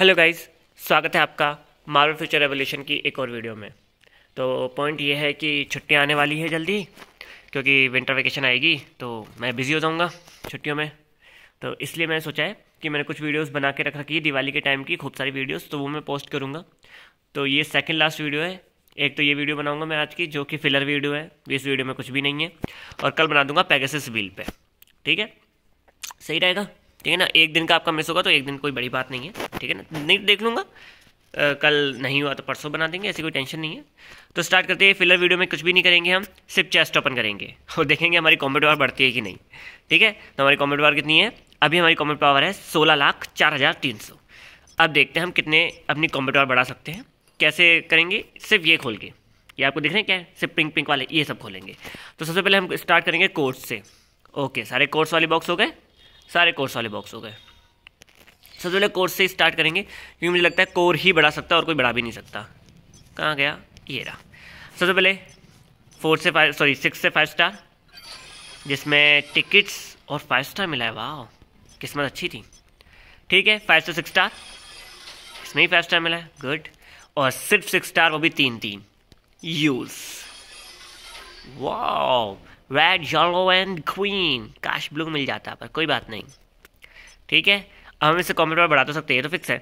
Hello guys स्वागत है आपका मार्वल फ्यूचर एवोल्यूशन की एक और वीडियो में तो पॉइंट ये है कि छुट्टियाँ आने वाली है जल्दी क्योंकि विंटर वेकेशन आएगी तो मैं बिज़ी हो जाऊँगा छुट्टियों में तो इसलिए मैंने सोचा है कि मैंने कुछ वीडियोस बना के रख रखी है दिवाली के टाइम की खूब सारी वीडियोज़ तो वो मैं पोस्ट करूँगा तो ये सेकेंड लास्ट वीडियो है एक तो ये वीडियो बनाऊँगा मैं आज की जो कि फिलर वीडियो है तो इस वीडियो में कुछ भी नहीं है और कल बना दूँगा पैगेसिस बिल पर ठीक है सही रहेगा ठीक है ना एक दिन का आपका मिस होगा तो एक दिन कोई बड़ी बात नहीं है ठीक है ना नहीं देख लूँगा कल नहीं हुआ तो परसों बना देंगे ऐसी कोई टेंशन नहीं है तो स्टार्ट करते हैं फिलर वीडियो में कुछ भी नहीं करेंगे हम सिर्फ चेस्ट ओपन करेंगे और देखेंगे हमारी कॉम्बेट पावर बढ़ती है कि नहीं ठीक है तो हमारी कॉम्बेट पावर कितनी है अभी हमारी कॉम्बेट पावर है सोलह लाख चार हज़ार तीन सौ अब देखते हैं हम कितने अपनी कॉम्बेट पावर बढ़ा सकते हैं कैसे करेंगे सिर्फ ये खोल के ये आपको दिख रहे हैं क्या है सिर्फ पिंक पिंक वाले ये सब खोलेंगे तो सबसे पहले हम स्टार्ट करेंगे कोर्स से ओके सारे कोर्स वाले बॉक्स हो गए सारे कोर्स वाले बॉक्स हो गए सबसे पहले कोर से स्टार्ट करेंगे क्योंकि मुझे लगता है कोर ही बढ़ा सकता है और कोई बढ़ा भी नहीं सकता कहाँ गया ये रहा सबसे पहले फोर से फाइव सॉरी सिक्स से फाइव स्टार जिसमें टिकट्स और फाइव स्टार मिला है वाह किस्मत अच्छी थी ठीक है फाइव से सिक्स स्टार इसमें ही फाइव स्टार मिला है गुड और सिर्फ सिक्स स्टार वो भी तीन तीन use wow red yellow and green काश ब्लू मिल जाता पर कोई बात नहीं ठीक है हम इसे कॉम्बो पर बढ़ा तो सकते हैं तो फिक्स है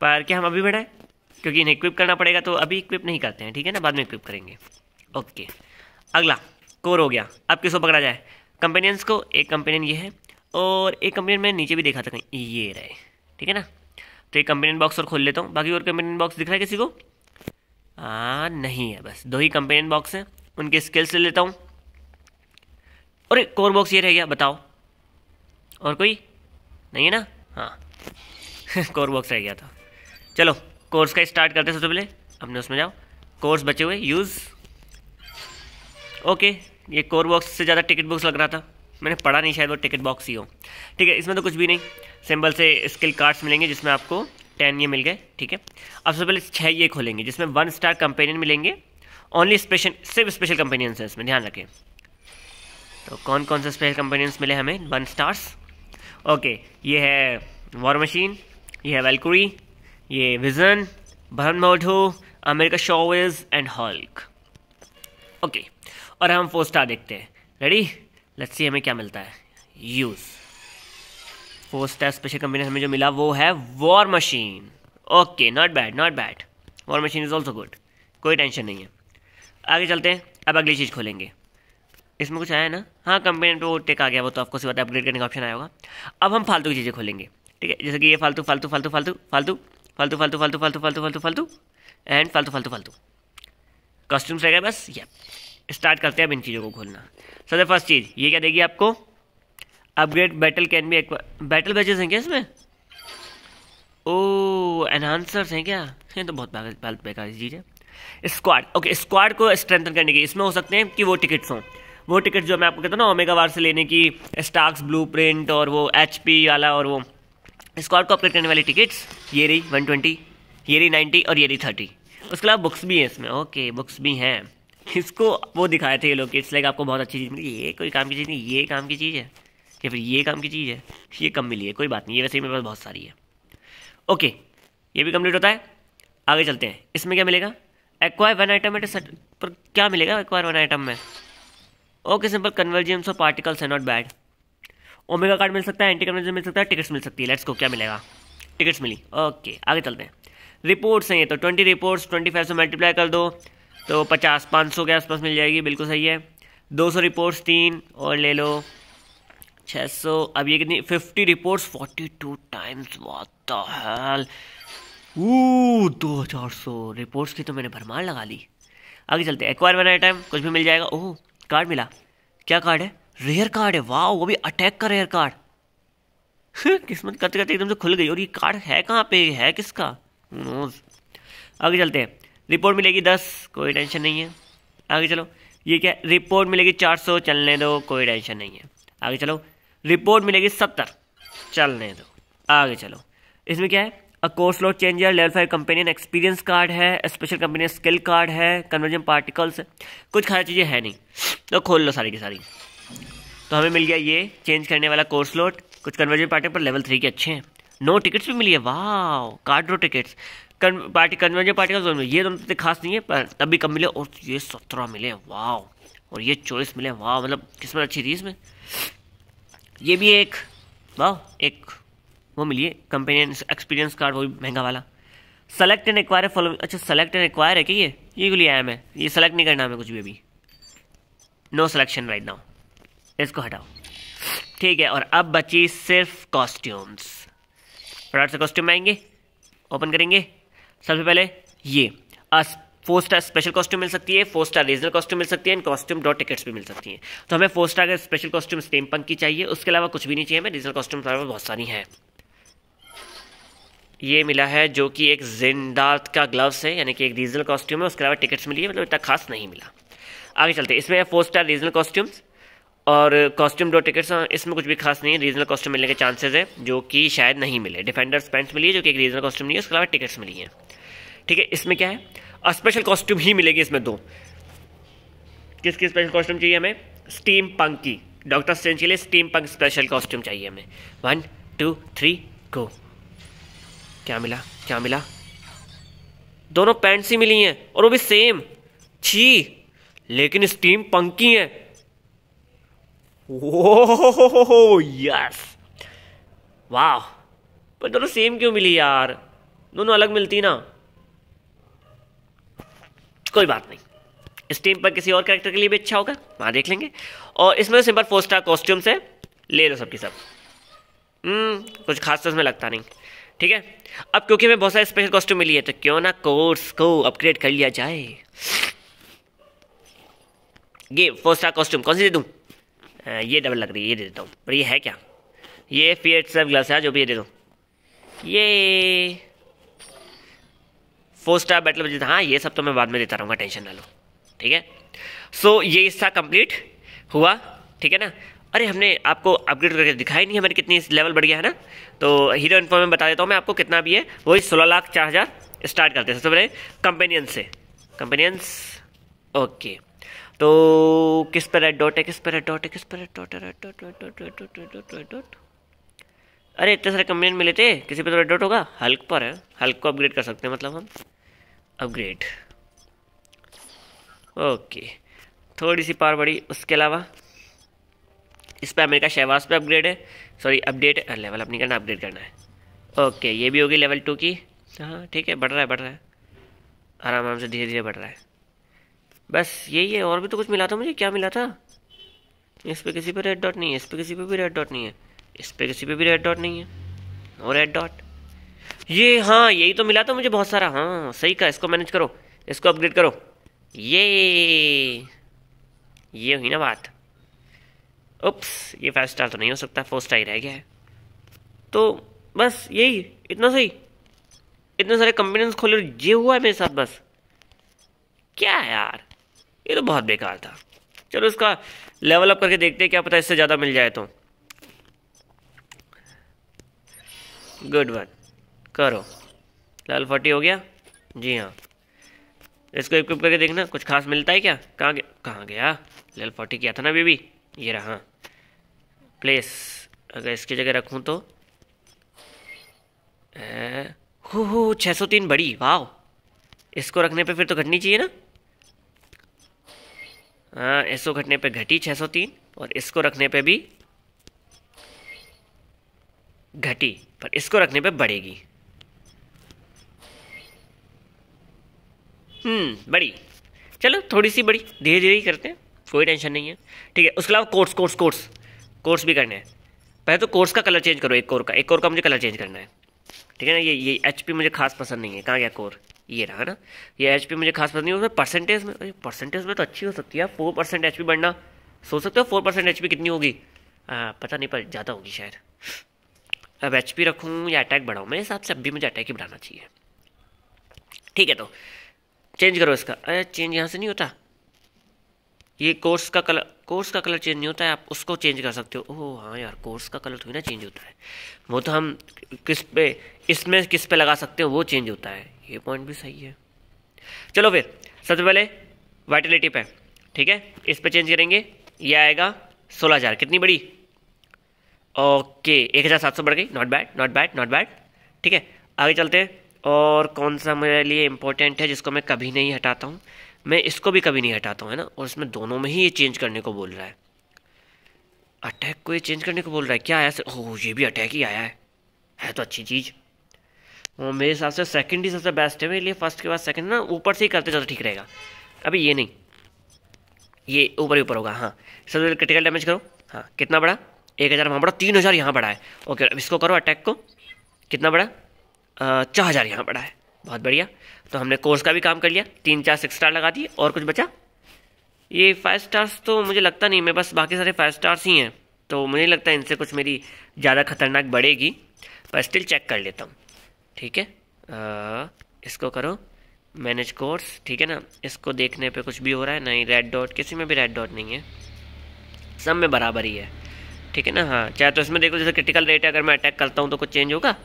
पर क्या हम अभी बढ़ाएं क्योंकि इन्हें इक्विप करना पड़ेगा तो अभी इक्विप नहीं करते हैं ठीक है ना बाद में इक्विप करेंगे ओके अगला कोर हो गया अब किसको पकड़ा जाए कंपेनियंस को एक कंपेनियन ये है और एक कंपेनियन मैंने नीचे भी देखा था कहीं ये रहे ठीक है ना तो एक कंपेनियन बॉक्स और खोल लेता हूँ बाकी और कंपेनियन बॉक्स दिख रहा है किसी को आ, नहीं है बस दो ही कंपेनियन बॉक्स हैं उनके स्किल्स ले लेता हूँ और एक कोर बॉक्स ये रह गया बताओ और कोई नहीं है ना हाँ कोर बॉक्स रह गया था चलो कोर्स का स्टार्ट करते सबसे पहले अपने उसमें जाओ कोर्स बचे हुए यूज़ ओके ये कोर बॉक्स से ज़्यादा टिकट बॉक्स लग रहा था मैंने पढ़ा नहीं शायद वो टिकट बॉक्स ही हो ठीक है इसमें तो कुछ भी नहीं सिंबल से स्किल कार्ड्स मिलेंगे जिसमें आपको टेन ये मिल गए ठीक है अब सबसे पहले छः ये खोलेंगे जिसमें वन स्टार कंपेनियन मिलेंगे ओनली स्पेशल सिर्फ स्पेशल कंपेनियंस हैं इसमें ध्यान रखें तो कौन कौन से स्पेशल कंपेनियंस मिले हमें वन स्टार्स ओके ये है वॉर मशीन ये है वेलकुरी ये विजन भरन मोटो अमेरिका शोवेज एंड हॉल्क ओके और हम फोर स्टार देखते हैं रेडी लेट्स सी हमें क्या मिलता है use four star special company हमें जो मिला वो है War Machine okay not bad not bad War Machine is also good कोई टेंशन नहीं है आगे चलते हैं अब अगली चीज़ खोलेंगे इसमें कुछ आया ना हाँ कंपनी तो टेक आ गया वो तो आपको सिर्फ अपग्रेड करने का ऑप्शन आया होगा अब हम फालतू की चीज़ें खोलेंगे ठीक है जैसे कि ये फालतू फालतू फालतू फालतू फालतू फालतू फालतू फालतू फालतू फालतू फालतू फालतू एंड फालतू फालतू फालतू रह गए बस ये स्टार्ट करते हैं अब इन चीज़ों को खोलना सबसे फर्स्ट चीज़ ये क्या देगी आपको अपग्रेड बैटल कैन भी एक बैटल बैचेस हैं क्या इसमें ओ एनहांसर्स हैं क्या ये तो बहुत बेकार चीज़ है स्क्वाड ओके स्क्वाड को स्ट्रेंथन करने की इसमें हो सकते हैं कि वो टिकट्स हों वो टिकट जो मैं आपको कहता ना ओमेगा वार से लेने की स्टार्क्स ब्लू और वो एच वाला और वो स्कॉट को अपडेट करने वाली टिकट्स ये रही वन ट्वेंटी ये रही नाइन्टी और ये रही थर्टी उसके अलावा बुक्स भी हैं इसमें ओके बुक्स भी हैं इसको वो दिखाए थे ये लोग इट्स लाइक आपको बहुत अच्छी चीज़ मिली ये कोई काम की चीज़ नहीं ये काम की चीज़ है या फिर ये काम की चीज़ है ये कम मिली है कोई बात नहीं ये वैसे ही मेरे पास बहुत सारी है ओके ये भी कम्प्लीट होता है आगे चलते हैं इसमें क्या मिलेगा एक्वायर वन आइटम एट पर क्या मिलेगा एक्वायर वन आइटम में okay simple convergence of particles है नॉट बैड ओमेगा कार्ड मिल सकता है एंटी कन्वर्जेंस मिल सकता है टिकट्स मिल सकती है लेट्स को क्या मिलेगा टिकट्स मिली ओके आगे चलते हैं रिपोर्ट्स हैं ये तो ट्वेंटी रिपोर्ट्स ट्वेंटी फाइव से मल्टीप्लाई कर दो तो पचास पाँच सौ के आसपास मिल जाएगी बिल्कुल सही है दो सौ रिपोर्ट्स तीन और ले लो छः सौ अब ये कितनी fifty reports forty two times what दल दो हज़ार सौ रिपोर्ट्स की तो मैंने भरमार लगा ली आगे चलते एक्वायर वन आइटम कुछ भी मिल जाएगा ओह कार्ड मिला क्या कार्ड है रेयर कार्ड है वाह वो भी अटैक का रेयर कार्ड किस्मत करते करते एकदम से खुल गई और ये कार्ड है कहाँ पे है किसका आगे चलते हैं रिपोर्ट मिलेगी दस कोई टेंशन नहीं है आगे चलो ये क्या रिपोर्ट मिलेगी चार सौ चलने दो कोई टेंशन नहीं है आगे चलो रिपोर्ट मिलेगी सत्तर चलने दो आगे चलो इसमें क्या है uh cores load changer level five companion experience card है स्पेशल कंपेनियन स्किल कार्ड है कन्वर्जन पार्टिकल्स है कुछ खास चीज़ें है नहीं तो खोल लो सारी की सारी तो हमें मिल गया ये चेंज करने वाला कोर्स लोड कुछ कन्वर्जन पार्टिकल पर लेवल थ्री के अच्छे हैं नो टिकट्स भी मिली है वाह कार्ड रो टिकट्स पार्टी कन्वर्जन पार्टिकल दोनों ये दोनों इतने तो खास नहीं है पर तब भी कम मिले और ये सत्रह मिले वाह और ये चौबीस मिले वाह मतलब किस्मत अच्छी थी इसमें ये भी एक वाह एक वो मिलिए कंपनी एक्सपीरियंस कार्ड वो भी महंगा वाला सेलेक्ट एंड एक्वायर फॉलो अच्छा सेलेक्ट एंड एक्वायर है क्या ये ये के लिए आया मैं ये सेलेक्ट नहीं करना हमें कुछ भी अभी नो सेलेक्शन राइट नाउ इसको हटाओ ठीक है और अब बची सिर्फ कॉस्ट्यूम्स फटाफट से कॉस्ट्यूम आएंगे ओपन करेंगे सबसे पहले ये फोर स्टार स्पेशल कॉस्ट्यूम मिल सकती है फोर स्टार रीजनल कॉस्ट्यूम मिल सकती है एंड कॉस्ट्यूम डॉट टिकट्स भी मिल सकती हैं तो हमें फोर स्टार का स्पेशल कॉस्ट्यूम स्टेम पंक की चाहिए उसके अलावा कुछ भी नहीं चाहिए हमें रीजनल कॉस्ट्यूम बहुत सारी हैं ये मिला है जो कि एक जिंदात का ग्लव्स है यानी कि एक रीजनल कॉस्ट्यूम है उसके अलावा टिकट्स मिली है मतलब इतना खास नहीं मिला आगे चलते इसमें है फोर स्टार रीजनल कॉस्ट्यूम्स और कॉस्ट्यूम दो टिकट्स इसमें कुछ भी खास नहीं है रीजनल कॉस्ट्यूम मिलने के चांसेज है जो कि शायद नहीं मिले डिफेंडर्स पेंट्स मिली है जो कि एक रीजनल कॉस्ट्यूम नहीं है उसके अलावा टिकट्स मिली हैं ठीक है इसमें क्या है स्पेशल कॉस्ट्यूम ही मिलेगी इसमें दो किस किस स्पेशल कॉस्ट्यूम चाहिए हमें स्टीम पंक की डॉक्टर स्टेन के लिए स्टीम पंक स्पेशल कॉस्ट्यूम चाहिए हमें वन टू थ्री गो क्या मिला क्या मिला दोनों पैंट्स ही मिली हैं और वो भी सेम छी लेकिन स्टीम पंकी है यस वाह पर दोनों सेम क्यों मिली यार दोनों अलग मिलती ना कोई बात नहीं इस टीम पर किसी और कैरेक्टर के लिए भी अच्छा होगा वहां देख लेंगे और इसमें सिंपल फोर स्टार कॉस्ट्यूम्स है ले लो सबकी सब, सब। हम्म, कुछ खास तो इसमें लगता नहीं ठीक है अब क्योंकि हमें बहुत सारे स्पेशल कॉस्ट्यूम मिली है तो क्यों ना कोर्स को अपग्रेड कर लिया जाए ये फोर स्टार कॉस्ट्यूम कौन सी दे दूँ ये डबल लग रही है ये दे देता हूँ पर ये है क्या ये फियर सब ग्लास है जो भी ये दे दूँ ये फोर स्टार बैटल बजे हाँ ये सब तो मैं बाद में देता रहूँगा टेंशन ना लो ठीक है सो so, ये हिस्सा कंप्लीट हुआ ठीक है ना अरे हमने आपको अपग्रेड करके दिखाई नहीं है मैंने कितनी लेवल बढ़ गया है ना तो हीरो इन्फॉर्म में बता देता हूँ मैं आपको कितना भी है वही सोलह लाख चार हज़ार स्टार्ट करते हैं सबसे पहले कंपेनियन से कंपेनियंस ओके तो किस पर रेड डॉट है किस पर रेड डॉट है किस पर रेड डॉट है red dot red dot red dot red dot red dot अरे इतने सारे कंपेनियन मिले थे किसी पर तो रेड डॉट होगा हल्क पर है हल्क को अपग्रेड कर सकते हैं मतलब हम अपग्रेड ओके थोड़ी सी पार बढ़ी उसके अलावा इस पर अमेरिका शहबाज पे अपग्रेड है सॉरी अपडेट है लेवल अपनी करना अपग्रेड करना है ओके ये भी होगी लेवल टू की हाँ ठीक है बढ़ रहा है बढ़ रहा है आराम आराम से धीरे धीरे बढ़ रहा है बस यही है और भी तो कुछ मिला था मुझे क्या मिला था इस पर किसी पर रेड डॉट नहीं है इस पर किसी पर भी रेड डॉट नहीं है इस पर किसी पर भी रेड डॉट नहीं है और रेड डॉट ये हाँ यही तो मिला था मुझे बहुत सारा हाँ सही कहा इसको मैनेज करो इसको अपग्रेड करो ये ये हुई ना बात उप्स ये फाइव स्टार तो नहीं हो सकता फोर स्टार ही रह गया है तो बस यही इतना सही इतने सारे कंपनीस खोले और ये हुआ है मेरे साथ बस क्या यार ये तो बहुत बेकार था चलो इसका लेवल अप करके देखते हैं क्या पता इससे ज़्यादा मिल जाए तो गुड वन करो लाल फोर्टी हो गया जी हाँ इसको इक्विप करके देखना कुछ खास मिलता है क्या कहाँ गया कहाँ गया लेवल फोर्टी किया था ना बेबी ये रहा प्लेस अगर इसकी जगह रखूँ तो हो हो छः सौ तीन बड़ी वाह इसको रखने पे फिर तो घटनी चाहिए ना हाँ इसको घटने पे घटी छः सौ तीन और इसको रखने पे भी घटी पर इसको रखने पे बढ़ेगी हम्म बड़ी चलो थोड़ी सी बड़ी धीरे धीरे ही करते हैं कोई टेंशन नहीं है ठीक है उसके अलावा कोर्स कोर्स कोर्स कोर्स भी करने हैं पहले तो कोर्स का कलर चेंज करो एक कोर का एक कोर का मुझे कलर चेंज करना है ठीक है ना ये ये एच मुझे खास पसंद नहीं है कहाँ गया कोर ये रहा ना ये एच मुझे खास पसंद नहीं उसमें परसेंटेज में अरे परसेंटेज में तो अच्छी हो सकती है फोर परसेंट एच बढ़ना सोच सकते हो फोर परसेंट एच कितनी होगी पता नहीं पर ज़्यादा होगी शायद अब एच पी रखूँ या अटैक बढ़ाऊँ मेरे हिसाब से अब भी मुझे अटैक ही बढ़ाना चाहिए ठीक है तो चेंज करो इसका अरे चेंज यहाँ से नहीं होता ये कोर्स का कलर कोर्स का कलर चेंज नहीं होता है आप उसको चेंज कर सकते हो ओह हाँ यार कोर्स का कलर थोड़ी ना चेंज होता है वो तो हम किस पे इसमें किस पे लगा सकते हो वो चेंज होता है ये पॉइंट भी सही है चलो फिर सबसे पहले वाइटलिटी पे ठीक है इस पे चेंज करेंगे ये आएगा सोलह हज़ार कितनी बड़ी ओके एक हज़ार सात सौ बढ़ गई not bad not bad not bad ठीक है आगे चलते हैं और कौन सा मेरे लिए इम्पोर्टेंट है जिसको मैं कभी नहीं हटाता हूँ मैं इसको भी कभी नहीं हटाता हूँ है ना और इसमें दोनों में ही ये चेंज करने को बोल रहा है अटैक को ये चेंज करने को बोल रहा है क्या आया सर ओह ये भी अटैक ही आया है है तो अच्छी चीज़ और मेरे हिसाब से सेकंड ही सबसे बेस्ट है मेरे लिए फर्स्ट के बाद सेकंड ना ऊपर से ही करते ज़्यादा ठीक रहेगा अभी ये नहीं ये ऊपर ही ऊपर होगा हाँ सबसे पहले क्रिटिकल डैमेज करो हाँ कितना बड़ा एक हज़ार वहाँ बड़ा तीन हज़ार यहाँ बड़ा है ओके अब इसको करो अटैक को कितना बड़ा चार हज़ार यहाँ बड़ा है बहुत बढ़िया तो हमने कोर्स का भी काम कर लिया तीन चार सिक्स स्टार लगा दिए और कुछ बचा ये फाइव स्टार्स तो मुझे लगता नहीं मैं बस बाकी सारे फाइव स्टार्स ही हैं तो मुझे नहीं लगता इनसे कुछ मेरी ज़्यादा खतरनाक बढ़ेगी पर स्टिल चेक कर लेता हूँ ठीक है इसको करो मैनेज कोर्स ठीक है ना इसको देखने पे कुछ भी हो रहा है नहीं रेड डॉट किसी में भी रेड डॉट नहीं है सब में बराबर ही है ठीक है ना हाँ चाहे तो इसमें देखो जैसे क्रिटिकल रेट है अगर मैं अटैक करता हूँ तो कुछ चेंज होगा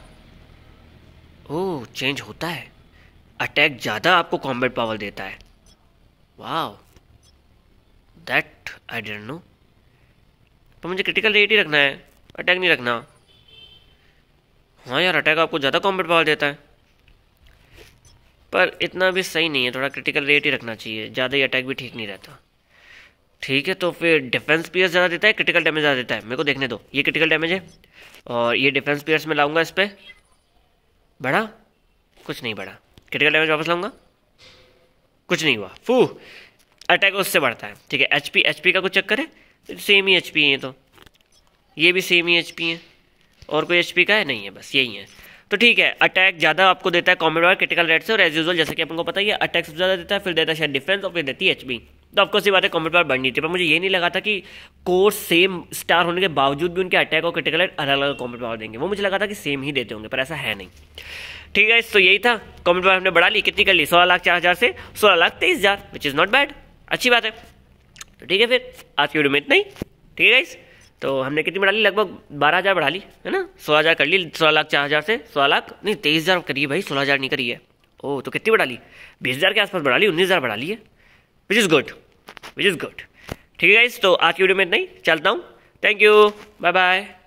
चेंज होता है अटैक ज़्यादा आपको कॉम्बैट पावर देता है wow that I don't know पर मुझे क्रिटिकल रेट ही रखना है अटैक नहीं रखना हाँ यार अटैक आपको ज़्यादा कॉम्बैट पावर देता है पर इतना भी सही नहीं है थोड़ा क्रिटिकल रेट ही रखना चाहिए ज़्यादा ही अटैक भी ठीक नहीं रहता ठीक है तो फिर डिफेंस पीयर्स ज़्यादा देता है क्रिटिकल डैमेज ज़्यादा देता है मेरे को देखने दो ये क्रिटिकल डैमेज है और ये डिफेंस पीयर्स में लाऊंगा इस पर बड़ा कुछ नहीं बढ़ा क्रिटिकल डैमेज वापस लाऊंगा कुछ नहीं हुआ फू अटैक उससे बढ़ता है ठीक है एच पी एच पी का कुछ चक्कर है सेम ही एच पी है तो ये भी सेम ही एच पी है और कोई एच पी का है नहीं है बस यही है तो ठीक है अटैक ज़्यादा आपको देता है कॉमेड और क्रिटिकल रेट से और एज यूजल जैसे कि आपको पता ही है अटैक सबसे ज़्यादा देता है फिर देता है शायद डिफेंस और फिर देती है एच पी तो आपको सी बात है कॉमेड पावर बढ़नी थी पर मुझे ये नहीं लगा था कि कोर्स सेम स्टार होने के बावजूद भी उनके अटैक और क्रिटिकल रेट अलग अलग कॉमेड पावर देंगे वो मुझे लगा था कि सेम ही देते होंगे पर ऐसा है नहीं ठीक है तो यही था कमेंट पर हमने बढ़ा ली कितनी कर ली सोलह लाख चार हज़ार से सोलह लाख तेईस हज़ार विच इज़ नॉट बैड अच्छी बात है तो ठीक है फिर आज की वीडियो में इतना ही ठीक है इस तो हमने कितनी बढ़ा ली लगभग बारह हज़ार बढ़ा ली है ना सोलह हज़ार कर ली सोलह लाख चार हज़ार से सोलह लाख नहीं तेईस हज़ार करिए भाई सोलह हज़ार नहीं करिए ओ तो कितनी बढ़ा ली बीस हज़ार के आसपास बढ़ा ली उन्नीस हज़ार बढ़ा ली है which is good which is good ठीक है इस तो आज की वीडियो में इतना ही चलता हूँ थैंक यू बाय बाय